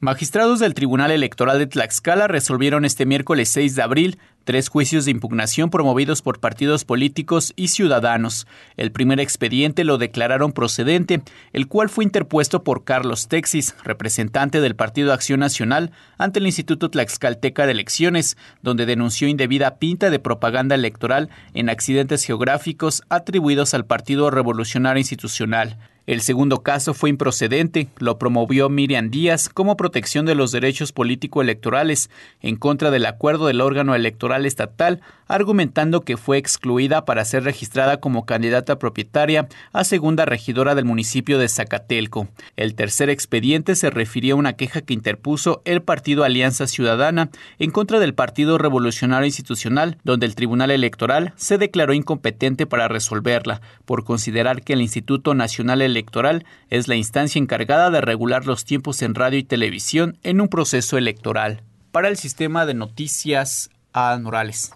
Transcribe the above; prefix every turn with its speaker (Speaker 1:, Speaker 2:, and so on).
Speaker 1: Magistrados del Tribunal Electoral de Tlaxcala resolvieron este miércoles 6 de abril tres juicios de impugnación promovidos por partidos políticos y ciudadanos. El primer expediente lo declararon procedente, el cual fue interpuesto por Carlos Texis, representante del Partido Acción Nacional, ante el Instituto Tlaxcalteca de Elecciones, donde denunció indebida pinta de propaganda electoral en accidentes geográficos atribuidos al Partido Revolucionario Institucional. El segundo caso fue improcedente, lo promovió Miriam Díaz como protección de los derechos político-electorales en contra del acuerdo del órgano electoral estatal, argumentando que fue excluida para ser registrada como candidata propietaria a segunda regidora del municipio de Zacatelco. El tercer expediente se refirió a una queja que interpuso el partido Alianza Ciudadana en contra del Partido Revolucionario Institucional, donde el Tribunal Electoral se declaró incompetente para resolverla, por considerar que el Instituto Nacional Electoral Electoral es la instancia encargada de regular los tiempos en radio y televisión en un proceso electoral. Para el sistema de noticias, anorales.